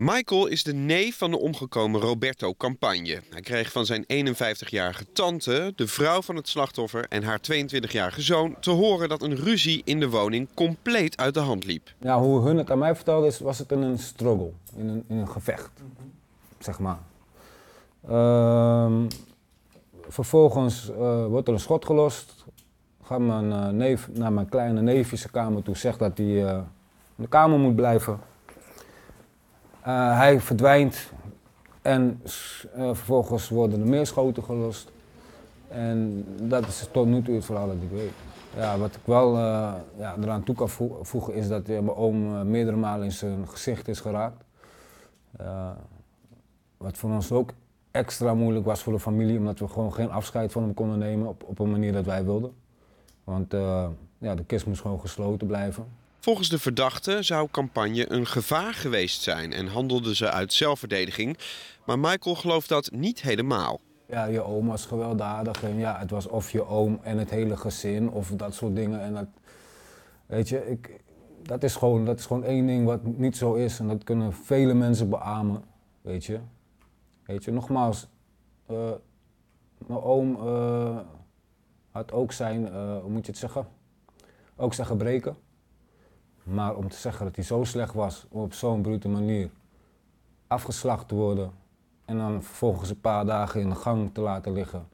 Michael is de neef van de omgekomen Roberto Campagne. Hij kreeg van zijn 51-jarige tante, de vrouw van het slachtoffer en haar 22-jarige zoon te horen dat een ruzie in de woning compleet uit de hand liep. Ja, hoe hun het aan mij vertelden was het in een struggle, in een, in een gevecht, zeg maar. Ehm, vervolgens eh, wordt er een schot gelost. Gaat mijn eh, neef naar mijn kleine neefjes kamer toe, zegt dat hij eh, in de kamer moet blijven. Eh, hij verdwijnt en eh, vervolgens worden er meer schoten gelost. En dat is tot nu toe het verhaal dat ik weet. Ja, wat ik wel uh, ja, eraan toe kan voegen is dat mijn oom meerdere malen in zijn gezicht is geraakt. wat voor ons ook extra moeilijk was voor de familie, omdat we gewoon geen afscheid van hem konden nemen op, op een manier dat wij wilden. Want ja, de kist moest gewoon gesloten blijven. Volgens de verdachte zou campagne een gevaar geweest zijn en handelde ze uit zelfverdediging. Maar Michael gelooft dat niet helemaal. Ja, je oom was gewelddadig en ja, het was of je oom en het hele gezin of dat soort dingen. En dat, weet je, ik, dat, is gewoon, dat is gewoon één ding wat niet zo is en dat kunnen vele mensen beamen, weet je. Weet je, nogmaals, eh, mijn oom eh, had ook zijn, eh, moet je het zeggen, ook zijn gebreken. Maar om te zeggen dat hij zo slecht was, om op zo'n brute manier afgeslacht te worden en dan vervolgens een paar dagen in de gang te laten liggen,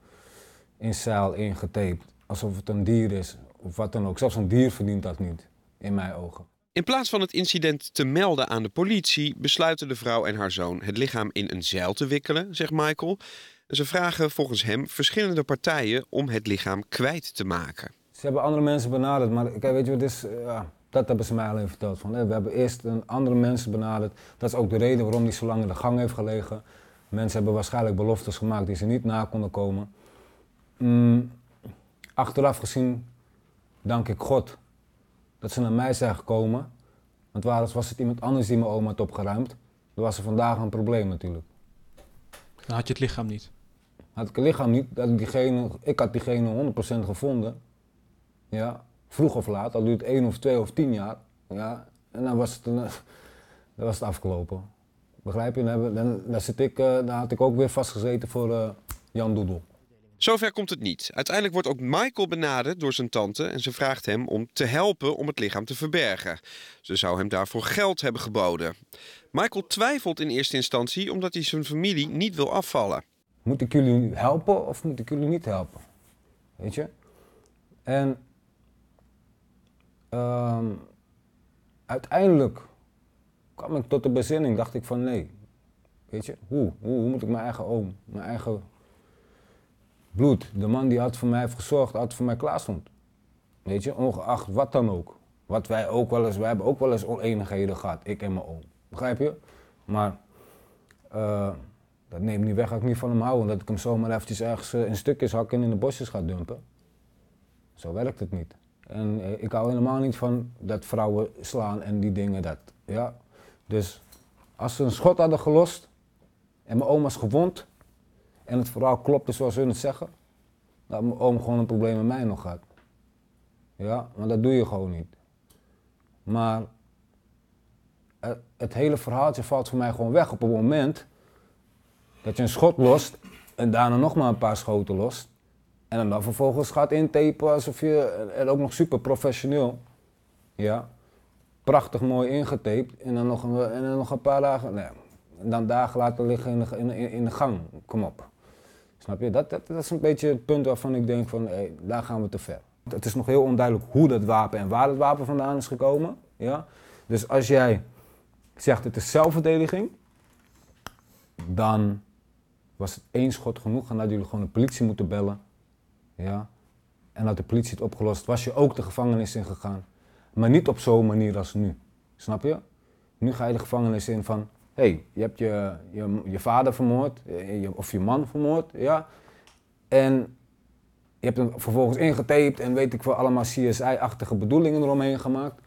in zeil ingetaped, alsof het een dier is of wat dan ook. Zelfs een dier verdient dat niet, in mijn ogen. In plaats van het incident te melden aan de politie, besluiten de vrouw en haar zoon het lichaam in een zeil te wikkelen, zegt Michael. Ze vragen volgens hem verschillende partijen om het lichaam kwijt te maken. Ze hebben andere mensen benaderd, maar kijk, weet je, wat, is, dat hebben ze mij alleen verteld. Van, we hebben eerst een andere mensen benaderd. Dat is ook de reden waarom die zo lang in de gang heeft gelegen. Mensen hebben waarschijnlijk beloftes gemaakt die ze niet na konden komen. Mm, achteraf gezien dank ik God dat ze naar mij zijn gekomen. Want waar was het iemand anders die mijn oma had opgeruimd, dan was er vandaag een probleem natuurlijk. Dan had je het lichaam niet? Had ik het lichaam niet. Dat ik, diegene, ik had diegene 100% gevonden. Ja, vroeg of laat, dat duurt één of twee of tien jaar, ja, en dan was het, eh, dan was het afgelopen. Begrijp je? Dan, dan, dan, zit ik, eh, dan had ik ook weer vastgezeten voor eh, Jan Doedel. Zover komt het niet. Uiteindelijk wordt ook Michael benaderd door zijn tante en ze vraagt hem om te helpen om het lichaam te verbergen. Ze zou hem daarvoor geld hebben geboden. Michael twijfelt in eerste instantie omdat hij zijn familie niet wil afvallen. Moet ik jullie helpen of moet ik jullie niet helpen? Weet je? En um, uiteindelijk kwam ik tot de bezinning. Dacht ik van nee, weet je, hoe, hoe, moet ik mijn eigen oom, mijn eigen bloed, de man die had voor mij heeft gezorgd, had voor mij klaarstond, Weet je, ongeacht wat dan ook. Wat wij ook wel eens, wij hebben ook wel eens oneenigheden gehad, ik en mijn oom. Begrijp je? Maar uh, dat neemt niet weg dat ik niet van hem hou. omdat dat ik hem zomaar eventjes ergens eh, in stukjes hakken en in de bosjes ga dumpen. Zo werkt het niet. En eh, ik hou helemaal niet van dat vrouwen slaan en die dingen. Dat, ja. Dus als ze een schot hadden gelost en mijn oom was gewond en het verhaal klopte zoals hun het zeggen, dan mijn oom gewoon een probleem met mij nog gehad. Ja, maar dat doe je gewoon niet. Maar het, eh, het hele verhaaltje valt voor mij gewoon weg op het moment dat je een schot lost en daarna nog maar een paar schoten lost. En dan vervolgens gaat intapen alsof je, en ook nog super professioneel, ja, prachtig mooi ingetaped. En dan nog een, en dan nog een paar dagen, nee, en dan dagen laten liggen in de, in, in de gang, kom op. Snap je? Dat, dat, is een beetje het punt waarvan ik denk van, daar gaan we te ver. Het is nog heel onduidelijk hoe dat wapen en waar het wapen vandaan is gekomen. Ja? Dus als jij zegt het is zelfverdediging, dan was het één schot genoeg en hadden jullie gewoon de politie moeten bellen ja? En had de politie het opgelost, was je ook de gevangenis in gegaan. Maar niet op zo'n manier als nu. Snap je? Nu ga je de gevangenis in van, hé, hey, je hebt je, je, je vader vermoord, eh, eh, of je man vermoord, ja. En je hebt hem vervolgens ingetaped en weet ik veel, allemaal CSI-achtige bedoelingen eromheen gemaakt.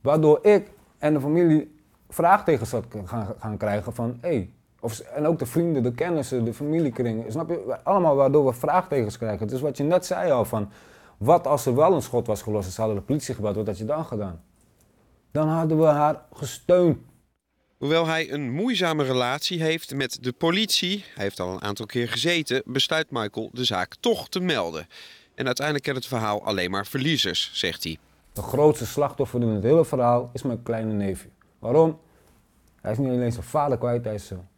Waardoor ik en de familie vraagtekens gaan, gaan krijgen van, hé, hey, of, en ook de vrienden, de kennissen, de familiekringen, Snap je? Allemaal waardoor we vraagtekens krijgen. Dus wat je net zei al van... Wat als er wel een schot was gelost en ze hadden de politie gebeld? Wat had je dan gedaan? Dan hadden we haar gesteund. Hoewel hij een moeizame relatie heeft met de politie... hij heeft al een aantal keer gezeten... besluit Michael de zaak toch te melden. En uiteindelijk kent het verhaal alleen maar verliezers, zegt hij. De grootste slachtoffer in het hele verhaal is mijn kleine neefje. Waarom? Hij is niet alleen zijn vader kwijt, hij is zijn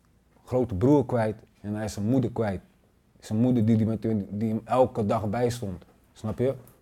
grote broer kwijt en hij is zijn moeder kwijt. Zijn moeder die, die, met, die hem elke dag bijstond. Snap je?